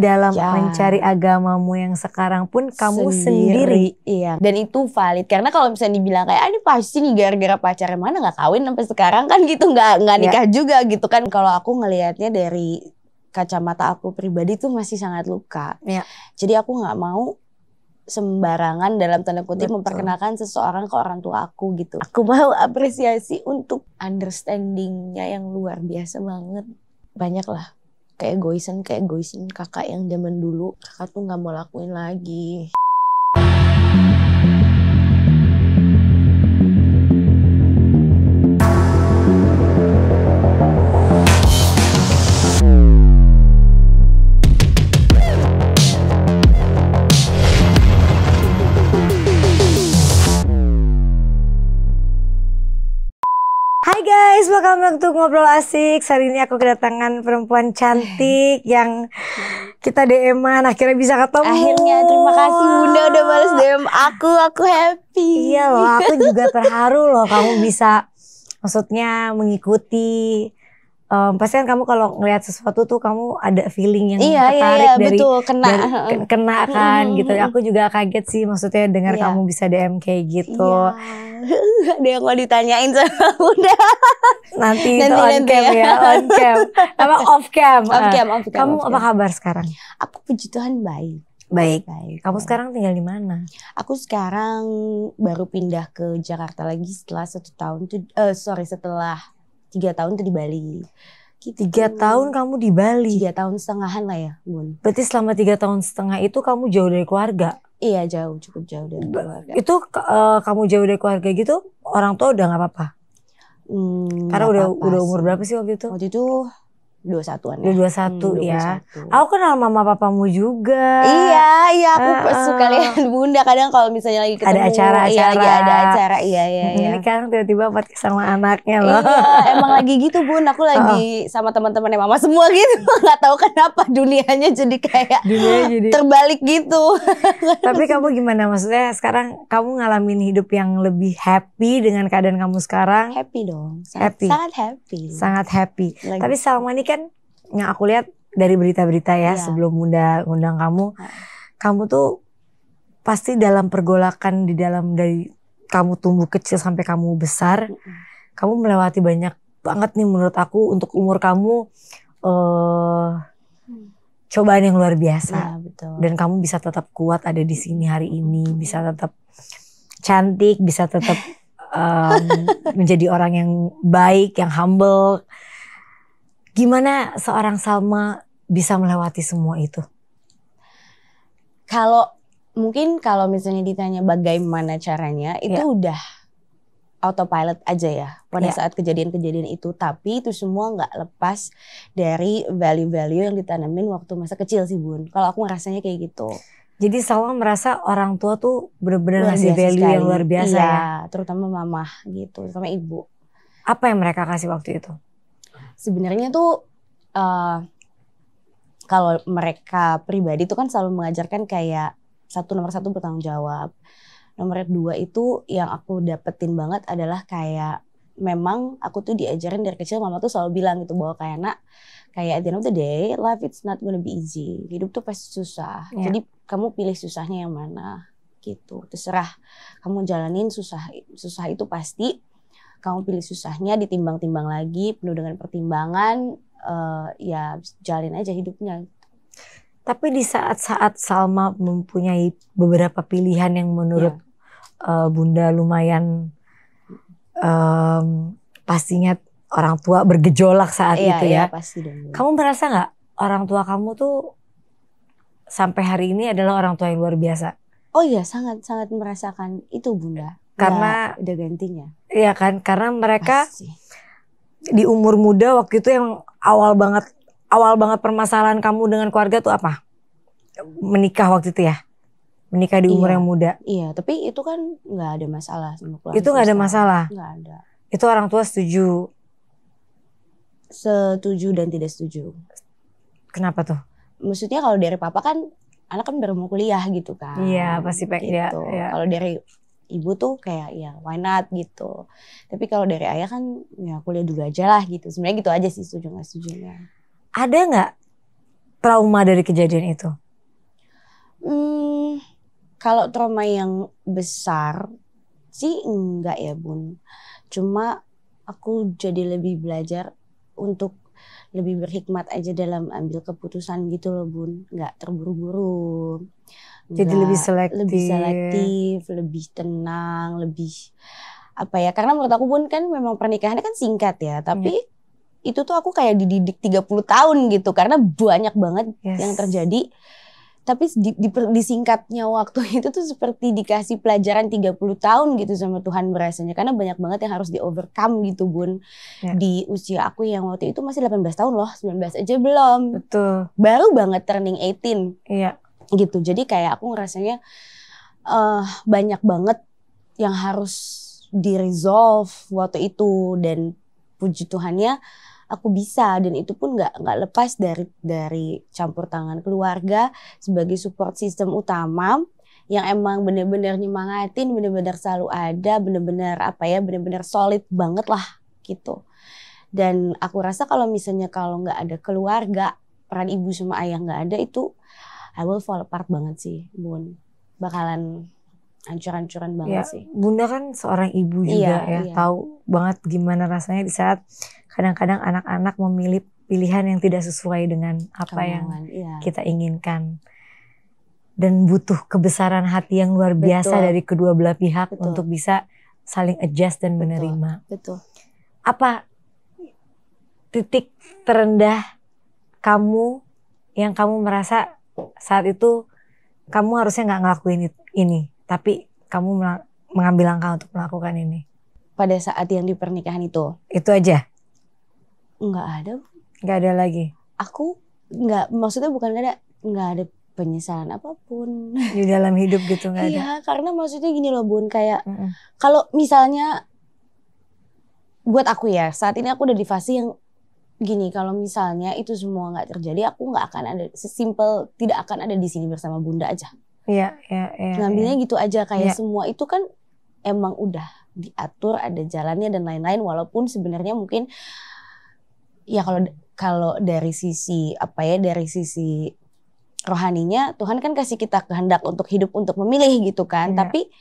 dalam ya. mencari agamamu yang sekarang pun kamu sendiri. sendiri. Iya. Dan itu valid karena kalau misalnya dibilang kayak ah, ini pasti nih gara-gara pacarnya mana nggak kawin sampai sekarang kan gitu nggak nggak ya. nikah ya. juga gitu kan. Kalau aku ngelihatnya dari kacamata aku pribadi tuh masih sangat luka. Ya. Jadi aku nggak mau sembarangan dalam tanda kutip Betul. memperkenalkan seseorang ke orang tua aku gitu. Aku mau apresiasi untuk understandingnya yang luar biasa banget. Banyak lah kayak goisan kayak goisan kakak yang zaman dulu kakak tuh nggak mau lakuin lagi welcome back to Ngobrol Asik. Hari ini aku kedatangan perempuan cantik yang kita DM-an akhirnya bisa ketemu. Akhirnya terima kasih Bunda udah balas DM aku. Aku happy. Iya loh, aku juga terharu loh kamu bisa maksudnya mengikuti um, pasti kan kamu kalau ngelihat sesuatu tuh kamu ada feeling yang iya, iya tertarik iya, iya, dari, betul, kena. dari kena kan gitu. Aku juga kaget sih maksudnya dengar yeah. kamu bisa DM kayak gitu. yeah. ada mau ditanyain sama udah Nanti, nanti on nanti cam ya. ya, on cam. Apa off cam? Off ah. cam, off cam. Kamu off cam. apa kabar sekarang? Aku puji Tuhan baik. Baik. Baik. Kamu sekarang tinggal di mana? Aku sekarang baru pindah ke Jakarta lagi setelah satu tahun tuh, eh, sorry setelah tiga tahun tuh di Bali gitu. Tiga tahun kamu di Bali? Tiga tahun setengahan lah ya, Bun. Berarti selama tiga tahun setengah itu kamu jauh dari keluarga? Iya jauh, cukup jauh dari keluarga. Itu uh, kamu jauh dari keluarga gitu, orang tua udah nggak apa-apa? Hmm, Karena udah apa -apa udah umur berapa sih waktu itu? Waktu itu dua satuan ya. Dua satu hmm, ya. 21. Aku kenal mama papamu juga. Iya, iya aku uh, suka lihat bunda kadang kalau misalnya lagi ketemu. Ada acara-acara. Iya, lagi ada acara. Iya, iya, nah, iya. Ini kan tiba-tiba buat sama anaknya loh. Iya, emang lagi gitu bun. Aku lagi oh. sama teman-temannya mama semua gitu. Gak tahu kenapa dunianya jadi kayak Dunia jadi... terbalik gitu. Tapi kamu gimana maksudnya sekarang kamu ngalamin hidup yang lebih happy dengan keadaan kamu sekarang? Happy dong. Sangat happy. Sangat happy. Sangat happy. Tapi selama ini kan yang aku lihat dari berita-berita ya yeah. sebelum Bunda ngundang kamu, kamu tuh pasti dalam pergolakan di dalam dari kamu tumbuh kecil sampai kamu besar, mm -hmm. kamu melewati banyak banget nih menurut aku untuk umur kamu uh, cobaan yang luar biasa. Ya, betul. Dan kamu bisa tetap kuat ada di sini hari ini, bisa tetap cantik, bisa tetap um, menjadi orang yang baik, yang humble Gimana seorang Salma bisa melewati semua itu? Kalau mungkin kalau misalnya ditanya bagaimana caranya, itu yeah. udah autopilot aja ya pada yeah. saat kejadian-kejadian itu. Tapi itu semua nggak lepas dari value-value yang ditanamin waktu masa kecil sih Bun. Kalau aku ngerasanya kayak gitu. Jadi Salma merasa orang tua tuh benar-benar ngasih value sekali. yang luar biasa iya, ya. terutama mama gitu, terutama ibu. Apa yang mereka kasih waktu itu? sebenarnya tuh uh, kalau mereka pribadi itu kan selalu mengajarkan kayak satu nomor satu bertanggung jawab. Nomor dua itu yang aku dapetin banget adalah kayak memang aku tuh diajarin dari kecil mama tuh selalu bilang gitu bahwa kayak anak kayak at the end of the day life it's not gonna be easy hidup tuh pasti susah yeah. jadi kamu pilih susahnya yang mana gitu terserah kamu jalanin susah susah itu pasti kamu pilih susahnya ditimbang-timbang lagi penuh dengan pertimbangan uh, ya jalin aja hidupnya tapi di saat-saat Salma mempunyai beberapa pilihan yang menurut ya. uh, Bunda lumayan um, pastinya orang tua bergejolak saat ya, itu ya. ya pasti dong. Kamu merasa nggak orang tua kamu tuh sampai hari ini adalah orang tua yang luar biasa? Oh iya, sangat sangat merasakan itu Bunda. Karena ya, udah gantinya. Iya kan, karena mereka Masih. di umur muda waktu itu yang awal banget awal banget permasalahan kamu dengan keluarga tuh apa? Menikah waktu itu ya? Menikah di umur iya. yang muda. Iya, tapi itu kan nggak ada masalah sama keluarga. Itu nggak ada masalah. Nggak ada. Itu orang tua setuju. Setuju dan tidak setuju. Kenapa tuh? Maksudnya kalau dari papa kan anak kan baru mau kuliah gitu kan. Iya pasti pengen gitu. ya. Kalau dari ibu tuh kayak ya why not gitu. Tapi kalau dari ayah kan ya kuliah dulu aja lah gitu. Sebenarnya gitu aja sih setuju nggak setuju Ada gak trauma dari kejadian itu? Hmm, kalau trauma yang besar sih enggak ya bun. Cuma aku jadi lebih belajar untuk lebih berhikmat aja dalam ambil keputusan gitu loh bun nggak terburu-buru jadi lebih selektif lebih selektif lebih tenang lebih apa ya karena menurut aku bun kan memang pernikahannya kan singkat ya tapi yeah. itu tuh aku kayak dididik 30 tahun gitu karena banyak banget yes. yang terjadi tapi di, di, disingkatnya waktu itu tuh seperti dikasih pelajaran 30 tahun gitu sama Tuhan berasanya karena banyak banget yang harus di overcome gitu Bun ya. di usia aku yang waktu itu masih 18 tahun loh 19 aja belum betul baru banget turning 18 iya gitu jadi kayak aku ngerasanya uh, banyak banget yang harus di resolve waktu itu dan puji Tuhannya aku bisa dan itu pun nggak nggak lepas dari dari campur tangan keluarga sebagai support system utama yang emang bener-bener nyemangatin, bener-bener selalu ada, bener-bener apa ya, bener-bener solid banget lah gitu. Dan aku rasa kalau misalnya kalau nggak ada keluarga, peran ibu sama ayah nggak ada itu I will fall apart banget sih, Bun. Bakalan hancur-hancuran banget ya, sih. Bunda kan seorang ibu iya, juga iya, ya, iya. tahu banget gimana rasanya di saat kadang-kadang anak-anak memilih pilihan yang tidak sesuai dengan apa Kamu yang iya. kita inginkan. Dan butuh kebesaran hati yang luar biasa dari kedua belah pihak Betul. untuk bisa saling adjust dan Betul. menerima. Betul. Apa titik terendah kamu yang kamu merasa saat itu kamu harusnya nggak ngelakuin ini? tapi kamu mengambil langkah untuk melakukan ini? Pada saat yang di pernikahan itu. Itu aja? Nggak ada. Nggak ada lagi? Aku nggak, maksudnya bukan nggak ada, nggak ada penyesalan apapun di dalam hidup gitu nggak iya, ada. Iya, karena maksudnya gini loh Bun, kayak mm -mm. kalau misalnya buat aku ya, saat ini aku udah di fase yang gini, kalau misalnya itu semua nggak terjadi, aku nggak akan ada sesimpel tidak akan ada di sini bersama Bunda aja. Iya, iya, iya, iya. Ngambilnya ya. gitu aja kayak ya. semua itu kan emang udah diatur ada jalannya dan lain-lain walaupun sebenarnya mungkin ya kalau kalau dari sisi apa ya dari sisi rohaninya Tuhan kan kasih kita kehendak untuk hidup untuk memilih gitu kan. Ya. Tapi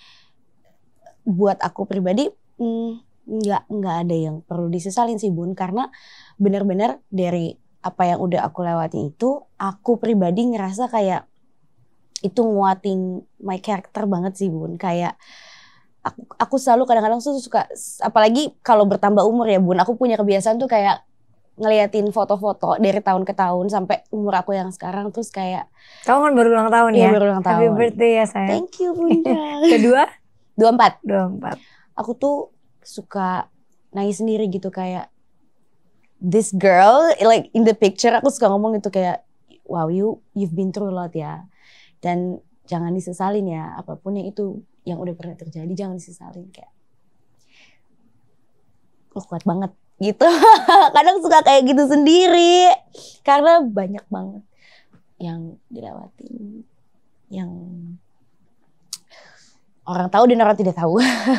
buat aku pribadi mm, nggak nggak ada yang perlu disesalin sih Bun karena benar-benar dari apa yang udah aku lewati itu aku pribadi ngerasa kayak itu nguatin my character banget sih bun kayak aku, aku selalu kadang-kadang tuh suka apalagi kalau bertambah umur ya bun aku punya kebiasaan tuh kayak ngeliatin foto-foto dari tahun ke tahun sampai umur aku yang sekarang terus kayak kamu kan baru ulang tahun iya, ya, ya? baru ulang tahun happy birthday ya saya thank you bunda kedua dua empat dua empat aku tuh suka nangis sendiri gitu kayak this girl like in the picture aku suka ngomong gitu kayak wow you you've been through a lot ya dan jangan disesalin ya apapun yang itu yang udah pernah terjadi jangan disesalin kayak oh, kuat banget gitu kadang suka kayak gitu sendiri karena banyak banget yang dilewati yang orang tahu dan orang tidak tahu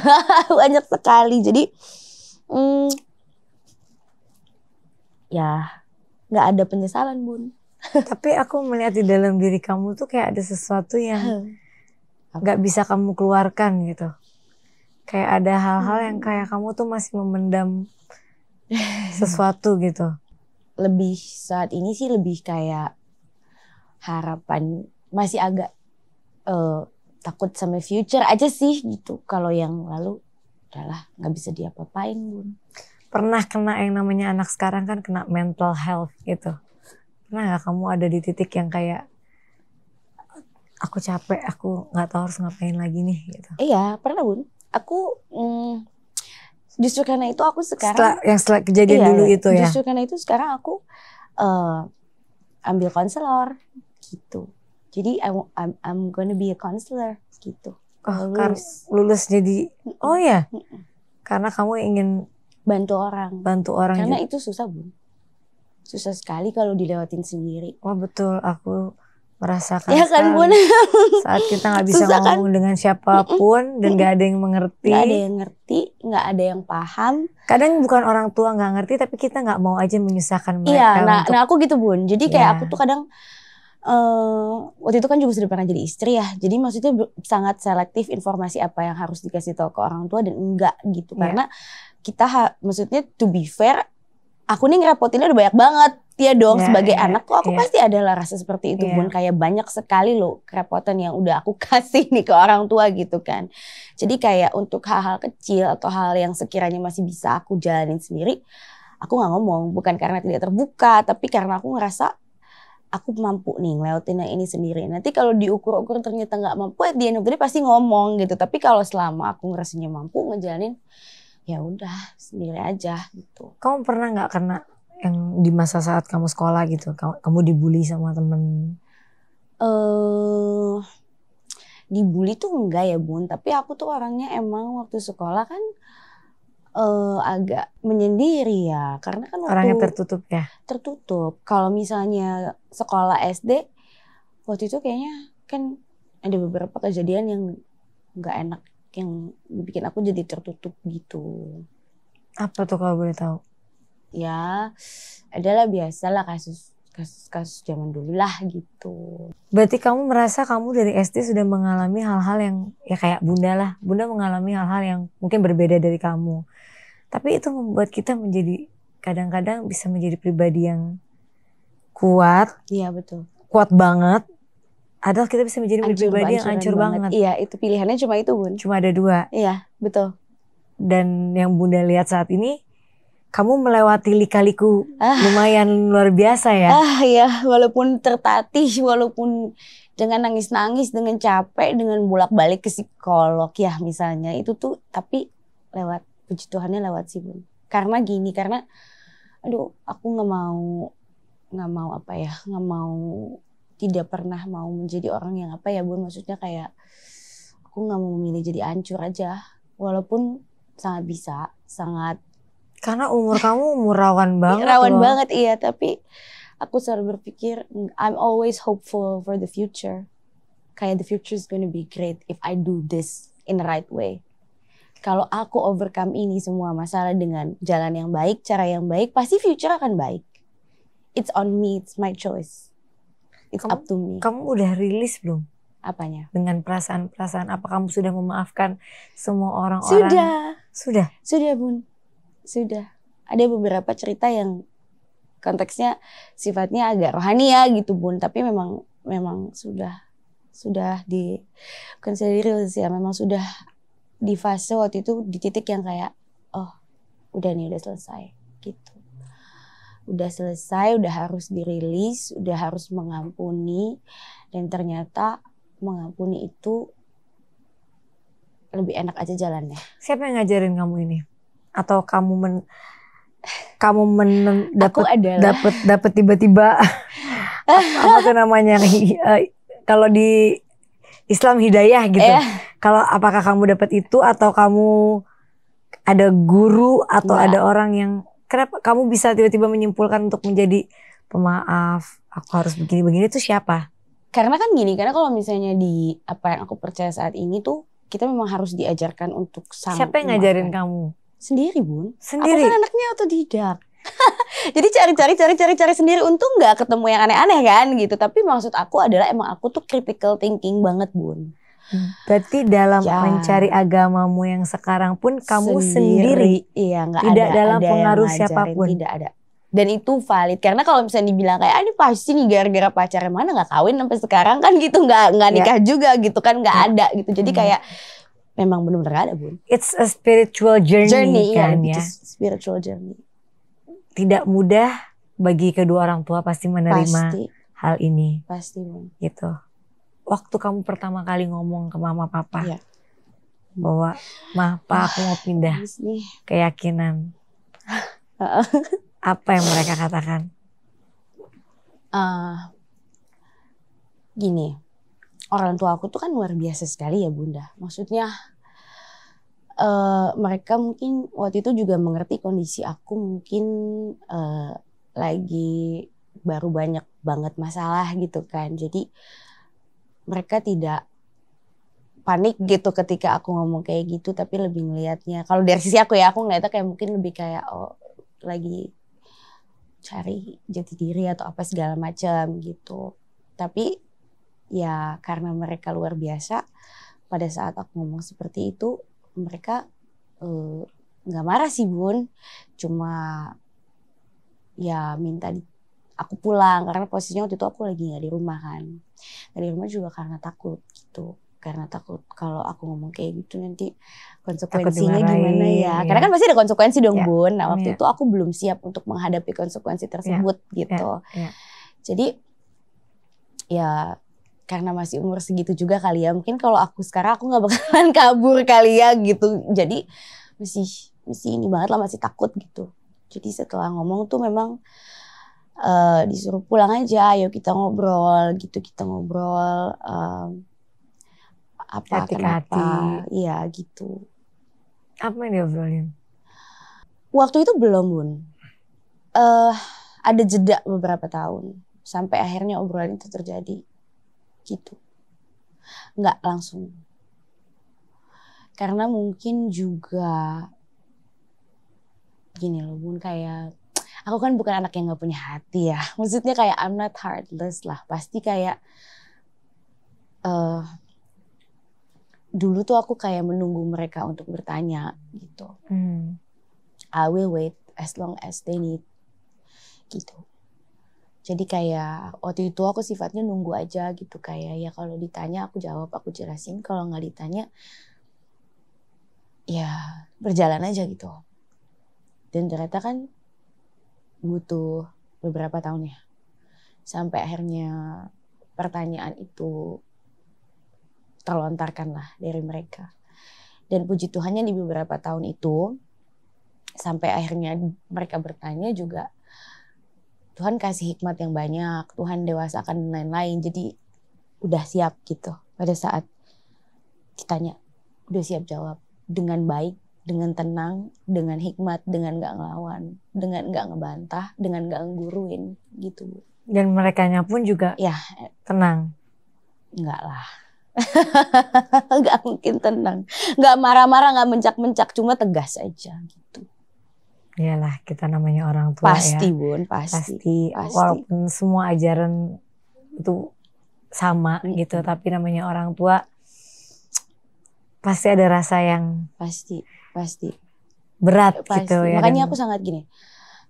banyak sekali jadi hmm, ya nggak ada penyesalan bun tapi aku melihat di dalam diri kamu tuh kayak ada sesuatu yang nggak bisa kamu keluarkan gitu kayak ada hal-hal yang hmm. kayak kamu tuh masih memendam sesuatu gitu lebih saat ini sih lebih kayak harapan masih agak uh, takut sama future aja sih gitu. Kalau yang lalu adalah nggak bisa diapa-apain bun. Pernah kena yang namanya anak sekarang kan kena mental health gitu pernah gak kamu ada di titik yang kayak aku capek, aku nggak tahu harus ngapain lagi nih gitu. Iya, pernah Bun. Aku mm, justru karena itu aku sekarang setelah, yang setelah kejadian iya, dulu itu ya. Justru karena itu sekarang aku uh, ambil konselor gitu. Jadi I'm, I'm, I'm gonna be a counselor gitu. Oh, lulus. lulus jadi oh ya. Karena kamu ingin bantu orang. Bantu orang. Karena juga. itu susah, Bun susah sekali kalau dilewatin sendiri. Wah betul, aku merasakan ya kan, Bun? saat kita nggak bisa susah, kan? ngomong kan? dengan siapapun mm -mm. dan nggak ada yang mengerti. Gak ada yang ngerti, nggak ada yang paham. Kadang bukan orang tua nggak ngerti, tapi kita nggak mau aja menyusahkan iya, mereka. Iya, nah, untuk... nah aku gitu Bun. Jadi kayak yeah. aku tuh kadang Uh, waktu itu kan juga sudah pernah jadi istri ya, jadi maksudnya sangat selektif informasi apa yang harus dikasih tahu ke orang tua dan enggak gitu, yeah. karena kita maksudnya to be fair aku nih ngerepotinnya udah banyak banget ya dong yeah, sebagai yeah, anak kok aku yeah. pasti adalah rasa seperti itu yeah. bun kayak banyak sekali loh kerepotan yang udah aku kasih nih ke orang tua gitu kan jadi kayak untuk hal-hal kecil atau hal yang sekiranya masih bisa aku jalanin sendiri aku nggak ngomong bukan karena tidak terbuka tapi karena aku ngerasa aku mampu nih ngelewatin yang ini sendiri. Nanti kalau diukur-ukur ternyata nggak mampu, ya dia pasti ngomong gitu. Tapi kalau selama aku ngerasinya mampu ngejalanin ya udah sendiri aja gitu. Kamu pernah nggak kena yang di masa saat kamu sekolah gitu, kamu, dibully sama temen? Eh, uh, dibully tuh enggak ya bun, tapi aku tuh orangnya emang waktu sekolah kan uh, agak menyendiri ya, karena kan orangnya tertutup ya. Tertutup. Kalau misalnya sekolah SD, waktu itu kayaknya kan ada beberapa kejadian yang nggak enak yang bikin aku jadi tertutup gitu. Apa tuh kalau boleh tahu? Ya, adalah biasalah kasus kasus-kasus zaman dulu lah gitu. Berarti kamu merasa kamu dari SD sudah mengalami hal-hal yang ya kayak bunda lah, bunda mengalami hal-hal yang mungkin berbeda dari kamu. Tapi itu membuat kita menjadi kadang-kadang bisa menjadi pribadi yang kuat. Iya betul. Kuat banget, adalah kita bisa menjadi ancur, pribadi yang hancur banget. banget. Iya, itu pilihannya cuma itu, Bun. Cuma ada dua. Iya, betul. Dan yang Bunda lihat saat ini, kamu melewati likaliku ah. lumayan luar biasa ya. Ah iya, walaupun tertatih, walaupun dengan nangis-nangis, dengan capek, dengan bolak-balik ke psikolog ya misalnya. Itu tuh, tapi lewat, puji Tuhannya lewat sih, Bun. Karena gini, karena aduh aku gak mau, gak mau apa ya, gak mau tidak pernah mau menjadi orang yang apa ya bun maksudnya kayak aku nggak mau memilih jadi ancur aja walaupun sangat bisa sangat karena umur kamu umur rawan banget rawan loh. banget iya tapi aku selalu berpikir I'm always hopeful for the future kayak the future is gonna be great if I do this in the right way kalau aku overcome ini semua masalah dengan jalan yang baik cara yang baik pasti future akan baik it's on me it's my choice It's ya, kamu, up to me. Kamu udah rilis belum? Apanya? Dengan perasaan-perasaan apa kamu sudah memaafkan semua orang-orang? Sudah. Sudah. Sudah, Bun. Sudah. Ada beberapa cerita yang konteksnya sifatnya agak rohani ya gitu, Bun, tapi memang memang sudah sudah di bukan ya, memang sudah di fase waktu itu di titik yang kayak oh, udah nih udah selesai gitu udah selesai, udah harus dirilis, udah harus mengampuni dan ternyata mengampuni itu lebih enak aja jalannya. Siapa yang ngajarin kamu ini? Atau kamu men kamu men dapat dapat dapat tiba-tiba apa tuh namanya eh, kalau di Islam hidayah gitu. Eh. Kalau apakah kamu dapat itu atau kamu ada guru atau Nggak. ada orang yang kenapa kamu bisa tiba-tiba menyimpulkan untuk menjadi pemaaf aku harus begini-begini itu siapa karena kan gini karena kalau misalnya di apa yang aku percaya saat ini tuh kita memang harus diajarkan untuk sama. siapa yang ngajarin ngajarin kamu sendiri bun sendiri aku kan anaknya tidak? Jadi cari-cari cari-cari cari sendiri untung nggak ketemu yang aneh-aneh kan gitu. Tapi maksud aku adalah emang aku tuh critical thinking banget, Bun. Ah. Berarti dalam ya. mencari agamamu yang sekarang pun kamu sendiri, sendiri iya, gak tidak ada, dalam ada pengaruh siapapun. Tidak ada. Dan itu valid karena kalau misalnya dibilang kayak ini pasti nih gara-gara pacarnya mana nggak kawin sampai sekarang kan gitu nggak nggak ya. nikah ya. juga gitu kan nggak ya. ada gitu. Jadi hmm. kayak memang belum benar ada bun. It's a spiritual journey, journey kan iya, ya. ya. Spiritual journey. Tidak mudah bagi kedua orang tua pasti menerima pasti. hal ini. Pasti Gitu waktu kamu pertama kali ngomong ke mama papa ya. bahwa ma pa aku mau pindah keyakinan apa yang mereka katakan uh, gini orang tua aku tuh kan luar biasa sekali ya bunda maksudnya uh, mereka mungkin waktu itu juga mengerti kondisi aku mungkin uh, lagi baru banyak banget masalah gitu kan jadi mereka tidak panik gitu ketika aku ngomong kayak gitu tapi lebih ngelihatnya kalau dari sisi aku ya aku ngeliatnya kayak mungkin lebih kayak oh lagi cari jati diri atau apa segala macam gitu tapi ya karena mereka luar biasa pada saat aku ngomong seperti itu mereka eh, nggak uh, marah sih bun cuma ya minta di, aku pulang karena posisinya waktu itu aku lagi nggak di rumah kan dari rumah juga karena takut gitu karena takut kalau aku ngomong kayak gitu nanti konsekuensinya gimana ya. ya karena kan pasti ada konsekuensi dong ya. bun nah waktu ya. itu aku belum siap untuk menghadapi konsekuensi tersebut ya. gitu ya. Ya. jadi ya karena masih umur segitu juga kali ya mungkin kalau aku sekarang aku nggak bakalan kabur kali ya gitu jadi masih masih ini banget lah masih takut gitu jadi setelah ngomong tuh memang uh, disuruh pulang aja ayo kita ngobrol gitu kita ngobrol um, apa hati kenapa iya gitu apa yang diobrolin waktu itu belum bun uh, ada jeda beberapa tahun sampai akhirnya obrolan itu terjadi gitu nggak langsung karena mungkin juga gini loh bun kayak aku kan bukan anak yang gak punya hati ya. Maksudnya kayak I'm not heartless lah. Pasti kayak uh, dulu tuh aku kayak menunggu mereka untuk bertanya gitu. Hmm. I will wait as long as they need gitu. Jadi kayak waktu itu aku sifatnya nunggu aja gitu kayak ya kalau ditanya aku jawab aku jelasin kalau nggak ditanya ya berjalan aja gitu. Dan ternyata kan butuh beberapa tahun ya sampai akhirnya pertanyaan itu terlontarkan lah dari mereka dan puji Tuhannya di beberapa tahun itu sampai akhirnya mereka bertanya juga Tuhan kasih hikmat yang banyak Tuhan dewasa akan lain-lain jadi udah siap gitu pada saat ditanya udah siap jawab dengan baik dengan tenang, dengan hikmat, dengan gak ngelawan, dengan gak ngebantah, dengan gak ngguruin gitu. Dan mereka pun juga ya tenang. Enggak lah. nggak mungkin tenang. Nggak marah-marah, nggak mencak-mencak, cuma tegas aja gitu. Iyalah kita namanya orang tua ya. pasti, ya. Bun, pasti, pasti. Pasti. Walaupun semua ajaran itu sama hmm. gitu, tapi namanya orang tua pasti ada rasa yang pasti pasti berat gitu pasti. gitu ya makanya kan? aku sangat gini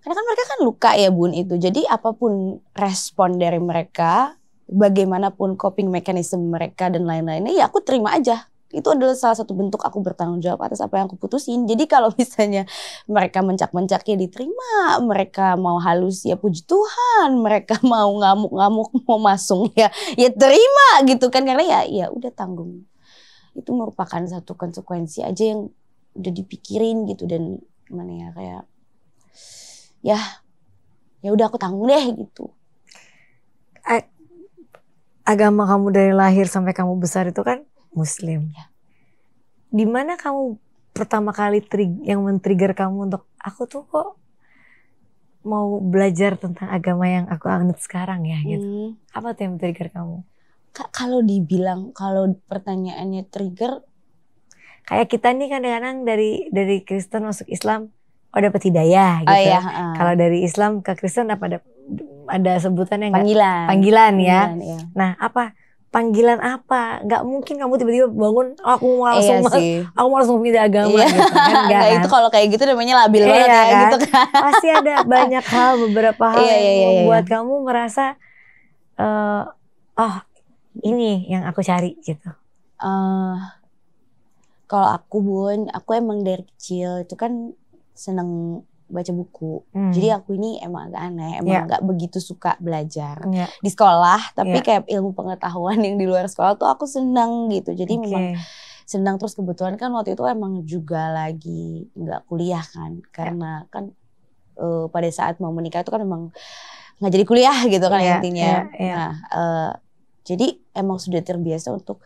karena kan mereka kan luka ya bun itu jadi apapun respon dari mereka bagaimanapun coping mekanisme mereka dan lain-lainnya ya aku terima aja itu adalah salah satu bentuk aku bertanggung jawab atas apa yang aku putusin. Jadi kalau misalnya mereka mencak-mencak ya diterima, mereka mau halus ya puji Tuhan, mereka mau ngamuk-ngamuk mau masung ya ya terima gitu kan karena ya ya udah tanggung. Itu merupakan satu konsekuensi aja yang udah dipikirin gitu dan mana ya kayak ya ya udah aku tanggung deh gitu agama kamu dari lahir sampai kamu besar itu kan muslim ya. di mana kamu pertama kali yang men-trigger kamu untuk aku tuh kok mau belajar tentang agama yang aku anut sekarang ya gitu hmm. apa tuh yang men-trigger kamu kalau dibilang kalau pertanyaannya trigger kayak kita nih kadang-kadang dari dari Kristen masuk Islam oh dapat hidayah gitu. Oh, iya, uh. Kalau dari Islam ke Kristen apa ada ada sebutan yang panggilan. Gak, panggilan, panggilan ya. Iya. Nah, apa panggilan apa? Gak mungkin kamu tiba-tiba bangun oh, aku mau langsung iya sih. aku mau langsung pindah agama iya. gitu kan. Gak, kan? itu kalau kayak gitu namanya labil iya, banget ya kan? gitu kan. Pasti ada banyak hal, beberapa hal iya, yang iya, iya, iya. membuat iya. kamu merasa uh, eh, oh, ini yang aku cari gitu. Uh, kalau aku bun aku emang dari kecil itu kan seneng baca buku hmm. jadi aku ini emang agak aneh emang yeah. begitu suka belajar yeah. di sekolah tapi yeah. kayak ilmu pengetahuan yang di luar sekolah tuh aku senang gitu jadi okay. memang senang terus kebetulan kan waktu itu emang juga lagi nggak kuliah kan karena yeah. kan uh, pada saat mau menikah itu kan emang nggak jadi kuliah gitu kan yeah, intinya yeah, yeah. nah uh, jadi emang sudah terbiasa untuk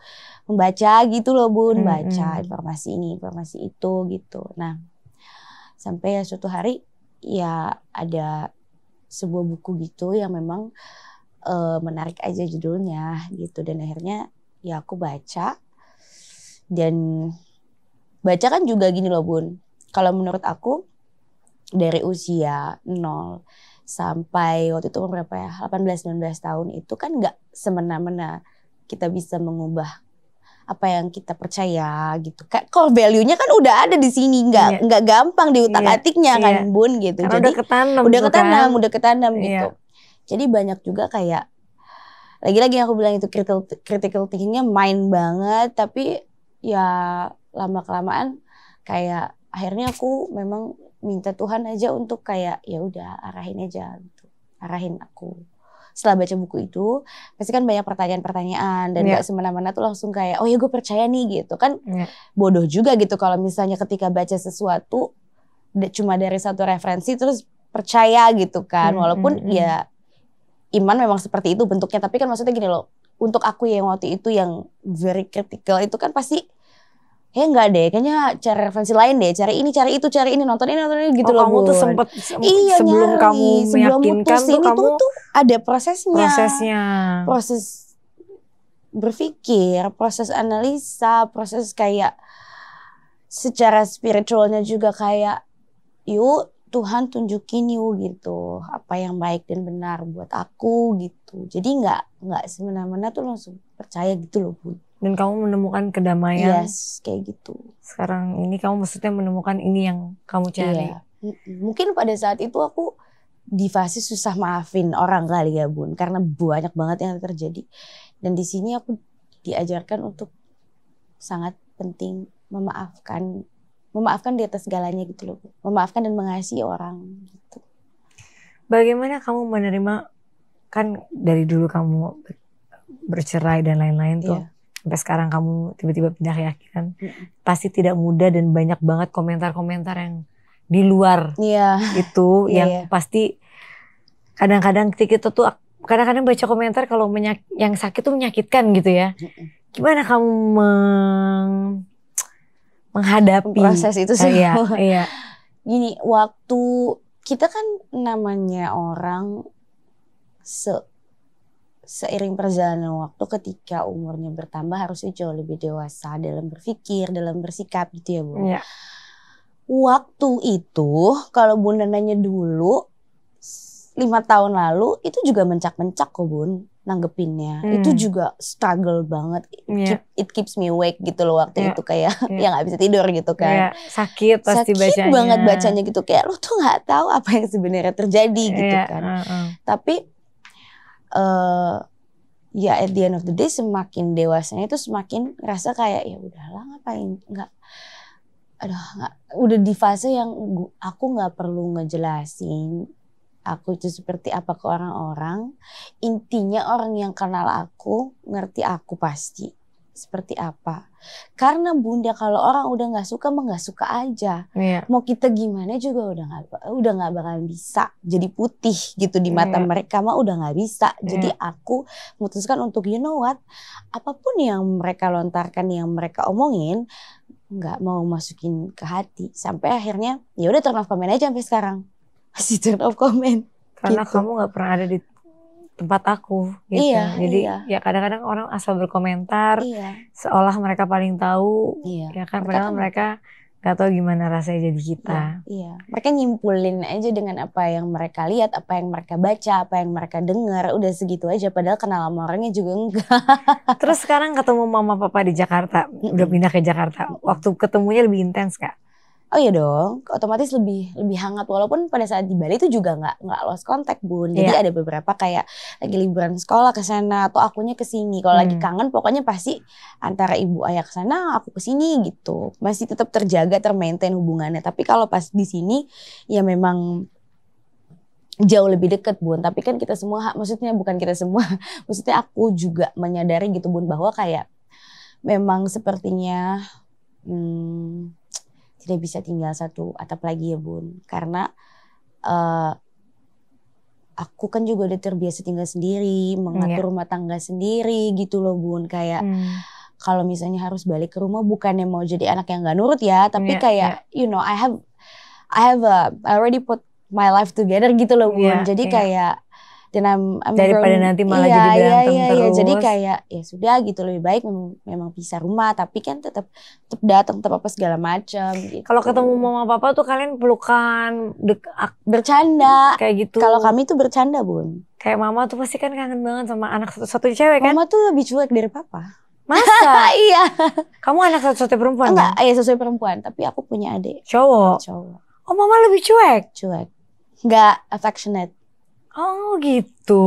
membaca gitu loh bun, hmm, baca informasi ini, informasi itu gitu. Nah, sampai ya suatu hari ya ada sebuah buku gitu yang memang uh, menarik aja judulnya gitu dan akhirnya ya aku baca dan baca kan juga gini loh bun kalau menurut aku dari usia nol sampai waktu itu berapa ya 18 19 tahun itu kan nggak semena-mena kita bisa mengubah apa yang kita percaya gitu kayak kalau value-nya kan udah ada di sini nggak yeah. nggak gampang utak iya, atiknya yeah. kan yeah. bun gitu Karena jadi udah ketanam udah gitu ketanam kan? udah ketanam yeah. gitu jadi banyak juga kayak lagi-lagi aku bilang itu critical critical thinkingnya main banget tapi ya lama kelamaan kayak akhirnya aku memang minta Tuhan aja untuk kayak ya udah arahin aja gitu arahin aku setelah baca buku itu pasti kan banyak pertanyaan-pertanyaan dan yeah. gak semena-mena tuh langsung kayak oh ya gue percaya nih gitu kan yeah. bodoh juga gitu kalau misalnya ketika baca sesuatu cuma dari satu referensi terus percaya gitu kan hmm, walaupun hmm, hmm, ya iman memang seperti itu bentuknya tapi kan maksudnya gini loh untuk aku yang waktu itu yang very critical itu kan pasti Ya enggak deh, kayaknya cari referensi lain deh, cari ini, cari itu, cari ini, nonton ini, nonton ini gitu oh, loh. Kamu tuh sempet sempet iya, sebelum nyari. kamu sebelum meyakinkan tuh ini kamu tuh, tuh ada prosesnya. Prosesnya. Proses berpikir, proses analisa, proses kayak secara spiritualnya juga kayak yuk Tuhan tunjukin yuk gitu apa yang baik dan benar buat aku gitu. Jadi nggak nggak semena-mena tuh langsung percaya gitu loh bun dan kamu menemukan kedamaian. Yes, kayak gitu. Sekarang ini kamu maksudnya menemukan ini yang kamu iya. cari. Iya. Mungkin pada saat itu aku di fase susah maafin orang kali ya bun karena banyak banget yang terjadi dan di sini aku diajarkan untuk sangat penting memaafkan memaafkan di atas segalanya gitu loh memaafkan dan mengasihi orang gitu bagaimana kamu menerima kan dari dulu kamu bercerai dan lain-lain tuh iya sampai sekarang kamu tiba-tiba pindah keyakinan hmm. pasti tidak mudah dan banyak banget komentar-komentar yang di luar yeah. itu yeah, yang yeah. pasti kadang-kadang kita tuh kadang-kadang baca komentar kalau menyak, yang sakit tuh menyakitkan gitu ya gimana kamu meng, menghadapi proses itu sih iya, iya. gini waktu kita kan namanya orang se seiring perjalanan waktu ketika umurnya bertambah harusnya jauh lebih dewasa dalam berpikir, dalam bersikap gitu ya Bu. Ya. Waktu itu kalau Bunda nanya dulu lima tahun lalu itu juga mencak-mencak kok Bun nanggepinnya. Hmm. Itu juga struggle banget. It, yeah. keep, it keeps me awake gitu loh waktu yeah. itu kayak yeah. ya gak bisa tidur gitu kan. Yeah. Sakit pasti Sakit bacanya. banget bacanya gitu kayak lu tuh nggak tahu apa yang sebenarnya terjadi iya, gitu yeah. kan. Uh -uh. Tapi uh, ya at the end of the day semakin dewasanya itu semakin rasa kayak ya udahlah ngapain nggak aduh gak, udah di fase yang aku nggak perlu ngejelasin aku itu seperti apa ke orang-orang intinya orang yang kenal aku ngerti aku pasti seperti apa. Karena bunda kalau orang udah nggak suka mah nggak suka aja. Yeah. Mau kita gimana juga udah nggak udah nggak bakalan bisa jadi putih gitu di mata yeah. mereka mah udah nggak bisa. Yeah. Jadi aku memutuskan untuk you know what, apapun yang mereka lontarkan yang mereka omongin nggak mau masukin ke hati sampai akhirnya ya udah turn off comment aja sampai sekarang masih turn off comment karena gitu. kamu nggak pernah ada di tempat aku gitu. Iya, Jadi iya. ya kadang-kadang orang asal berkomentar iya. seolah mereka paling tahu iya. ya kan mereka padahal kan mereka nggak tahu gimana rasanya jadi kita. Iya, iya. Mereka nyimpulin aja dengan apa yang mereka lihat, apa yang mereka baca, apa yang mereka dengar, udah segitu aja padahal kenal sama orangnya juga enggak. Terus sekarang ketemu mama papa di Jakarta, udah pindah ke Jakarta. Waktu ketemunya lebih intens, Kak. Oh iya dong, otomatis lebih lebih hangat walaupun pada saat di Bali itu juga nggak nggak lost kontak bun. Jadi yeah. ada beberapa kayak lagi liburan sekolah ke sana atau akunya ke sini. Kalau hmm. lagi kangen pokoknya pasti antara ibu ayah ke sana, aku ke sini gitu. Masih tetap terjaga, termaintain hubungannya. Tapi kalau pas di sini ya memang jauh lebih deket bun tapi kan kita semua maksudnya bukan kita semua maksudnya aku juga menyadari gitu bun bahwa kayak memang sepertinya hmm, tidak bisa tinggal satu atap lagi ya bun karena uh, aku kan juga udah terbiasa tinggal sendiri mengatur iya. rumah tangga sendiri gitu loh bun kayak hmm. kalau misalnya harus balik ke rumah bukannya mau jadi anak yang nggak nurut ya tapi yeah, kayak yeah. you know I have I have a I already put my life together gitu loh bun yeah, jadi yeah. kayak I'm, I'm daripada grown, nanti malah iya, jadi iya, berantem iya, iya, terus. jadi kayak ya sudah gitu lebih baik memang, memang pisah rumah tapi kan tetap tetap datang tetap apa segala macam. Gitu. Kalau ketemu mama papa tuh kalian pelukan bercanda kayak gitu. Kalau kami tuh bercanda bun. Kayak mama tuh pasti kan kangen banget sama anak satu-satu cewek kan. Mama tuh lebih cuek dari papa. Masa? iya. Kamu anak satu satu perempuan? Enggak, kan? iya satu perempuan. Tapi aku punya adik. Cowok? Cowok. Oh mama lebih cuek? Cuek. Enggak affectionate. Oh gitu.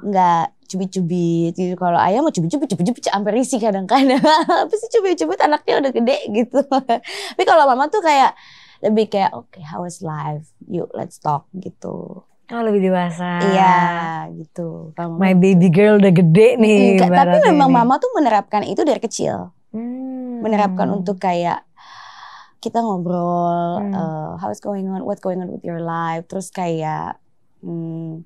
Hmm, enggak cubit-cubit gitu. Kalau ayah mau cubit-cubit, cubit-cubit sampai risih kadang-kadang. Apa sih cubit-cubit anaknya udah gede gitu. Tapi kalau mama tuh kayak lebih kayak oke okay, how is life? Yuk let's talk gitu. Oh lebih dewasa. Iya gitu. Mama My baby girl udah gede nih. Enggak, tapi memang mama tuh menerapkan itu dari kecil. Hmm. Menerapkan untuk kayak kita ngobrol, hmm. uh, how is going on, what going on with your life, terus kayak Hmm,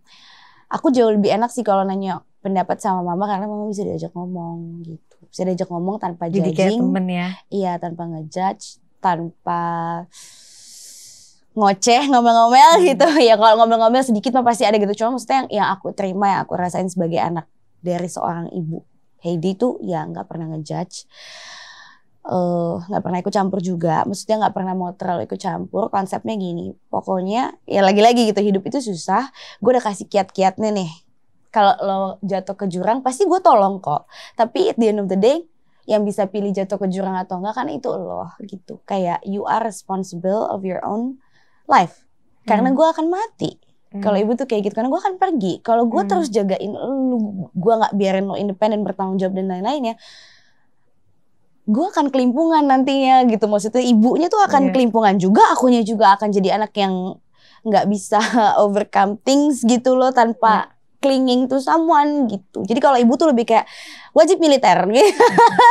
aku jauh lebih enak sih kalau nanya pendapat sama mama karena mama bisa diajak ngomong gitu. Bisa diajak ngomong tanpa Jadi judging. temen ya. Iya, tanpa ngejudge, tanpa ngoceh, ngomel-ngomel hmm. gitu. Ya kalau ngomel-ngomel sedikit mah pasti ada gitu. Cuma maksudnya yang, yang aku terima, yang aku rasain sebagai anak dari seorang ibu. Heidi tuh ya nggak pernah ngejudge Eh, nggak uh, pernah ikut campur juga maksudnya nggak pernah mau terlalu ikut campur konsepnya gini pokoknya ya lagi-lagi gitu hidup itu susah gue udah kasih kiat-kiatnya nih kalau lo jatuh ke jurang pasti gue tolong kok tapi at the end of the day yang bisa pilih jatuh ke jurang atau enggak kan itu lo gitu kayak you are responsible of your own life karena hmm. gue akan mati Hmm. Kalau ibu tuh kayak gitu karena gue akan pergi. Kalau gue hmm. terus jagain lu, gue nggak biarin lo independen bertanggung jawab dan lain-lain ya, gue akan kelimpungan nantinya gitu maksudnya ibunya tuh akan yeah. kelimpungan juga akunya juga akan jadi anak yang nggak bisa overcome things gitu loh tanpa yeah. clinging to someone gitu jadi kalau ibu tuh lebih kayak wajib militer gitu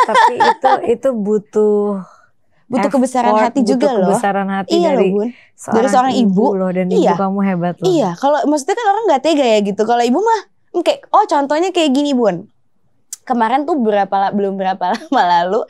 tapi itu itu butuh butuh effort, kebesaran hati butuh juga loh. kebesaran hati iya dari, loh, Bun. Seorang dari seorang ibu, ibu loh dan iya. ibu kamu hebat loh. Iya, kalau maksudnya kan orang nggak tega ya gitu. Kalau ibu mah hm, kayak oh contohnya kayak gini Bun kemarin tuh berapa belum berapa lama lalu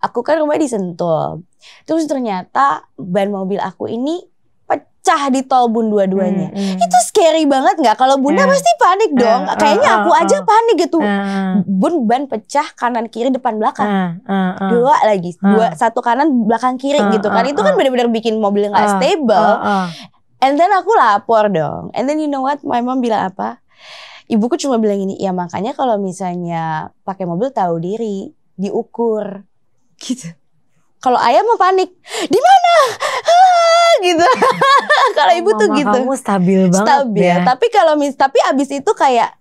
aku kan rumah di Sentul. Terus ternyata ban mobil aku ini pecah di tol bun dua-duanya. Hmm, hmm. Itu scary banget nggak? Kalau bunda hmm. pasti panik eh, dong. Hmm, Kayaknya aku aja panik gitu. Hmm. Bun ban pecah kanan kiri depan belakang. Hmm, hmm, Dua lagi, dua satu kanan belakang kiri hmm, gitu kan. Hmm, itu kan benar-benar bikin mobil nggak hmm, stable. Hmm, hmm. And then aku lapor dong. And then you know what? My mom bilang apa? ibuku cuma bilang ini, ya makanya kalau misalnya pakai mobil tahu diri diukur gitu kalau ayah mau panik di mana gitu kalau ibu tuh gitu kamu stabil banget stabil ya. tapi kalau mis tapi abis itu kayak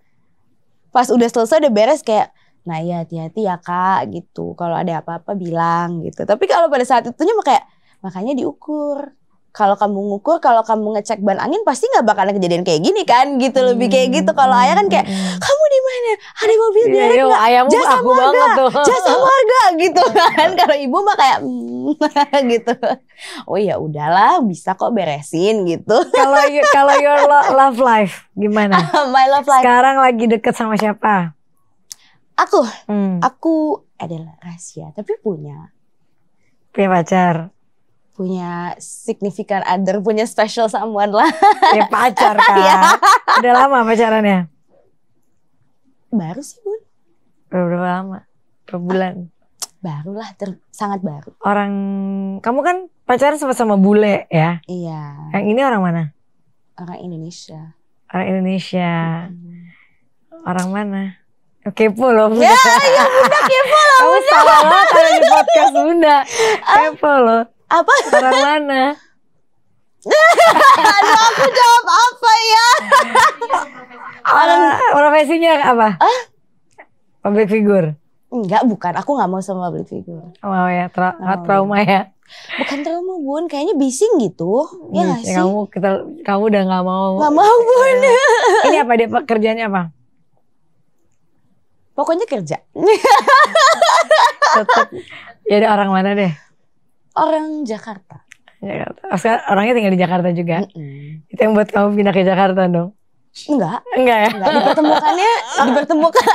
pas udah selesai udah beres kayak nah ya hati-hati ya kak gitu kalau ada apa-apa bilang gitu tapi kalau pada saat itu nya kayak makanya diukur kalau kamu ngukur, kalau kamu ngecek ban angin pasti nggak bakalan kejadian kayak gini kan, gitu hmm. lebih kayak hmm, gitu. Kalau ayah kan kayak hmm, hmm. kamu di mana? Ada mobil yeah, derek iya, nggak? Ayahmu jasa aku marga, banget tuh. jasa marga gitu kan. kalau ibu mah kayak gitu. Oh ya udahlah, bisa kok beresin gitu. Kalau you, kalau your lo love life gimana? My love life. Sekarang lagi deket sama siapa? Aku, hmm. aku adalah rahasia, tapi punya. Punya pacar punya signifikan other, punya special someone lah. Ya pacar kan. ya. Udah lama pacarannya? Baru sih, Bun. Udah berapa lama? Berapa bulan? Barulah, ter sangat baru. Orang kamu kan pacaran sama sama bule ya? Iya. Yang ini orang mana? Orang Indonesia. Orang Indonesia. Hmm. Orang mana? Oh, kepo loh. Ya, ya bunda kepo loh. Kamu salah banget di podcast bunda. Ah. Kepo loh. Apa? Orang mana? Aduh aku jawab apa ya? Orang uh, profesinya apa? Huh? Public figure. Enggak, bukan. Aku nggak mau sama public figure. Oh ya, tra oh. trauma ya. Bukan trauma bun, kayaknya bising gitu. Hmm, ya, ya gak sih? Kamu, kita, kamu udah nggak mau. Nggak mau iya. bun. Ini apa dia kerjanya apa? Pokoknya kerja. Tetep, ya ada orang mana deh? orang Jakarta. Jakarta. Iya, iya. Oscar orangnya tinggal di Jakarta juga. Mm -mm. Itu yang buat kamu pindah ke Jakarta dong? Enggak. Enggak ya? Enggak. Dipertemukannya, dipertemukan